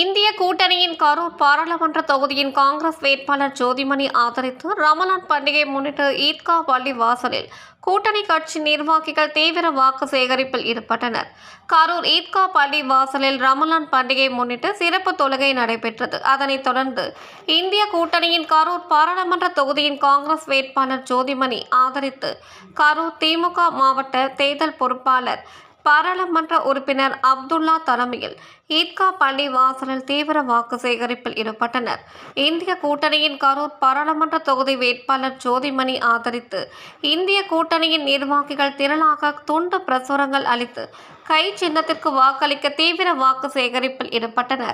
இந்திய கூட்டணியின் கரூர் பாராளுமன்ற தொகுதியின் காங்கிரஸ் வேட்பாளர் ஜோதிமணி ஆதரித்து ரமலான் பண்டிகை முன்னிட்டு ஈத்கா பள்ளி வாசலில் கூட்டணி கட்சி நிர்வாகிகள் தீவிர வாக்கு சேகரிப்பில் ஈடுபட்டனர் கரூர் ஈத்கா பள்ளி வாசலில் ரமலான் பண்டிகை முன்னிட்டு சிறப்பு தொழுகை நடைபெற்றது அதனைத் தொடர்ந்து இந்திய கூட்டணியின் கரூர் பாராளுமன்ற தொகுதியின் காங்கிரஸ் வேட்பாளர் ஜோதிமணி ஆதரித்து கரூர் திமுக மாவட்ட தேர்தல் பொறுப்பாளர் பாராளுமன்ற உறுப்பினர் அப்துல்லா தலைமையில் ஈத்கா பள்ளி வாசலில் தீவிர வாக்கு சேகரிப்பில் ஈடுபட்டனர் இந்திய கூட்டணியின் கரூர் பாராளுமன்ற தொகுதி வேட்பாளர் ஜோதிமணி ஆதரித்து இந்திய கூட்டணியின் நிர்வாகிகள் திரளாக துண்டு பிரசுரங்கள் அளித்து கை சின்னத்திற்கு வாக்களிக்க தீவிர வாக்கு சேகரிப்பில் ஈடுபட்டனர்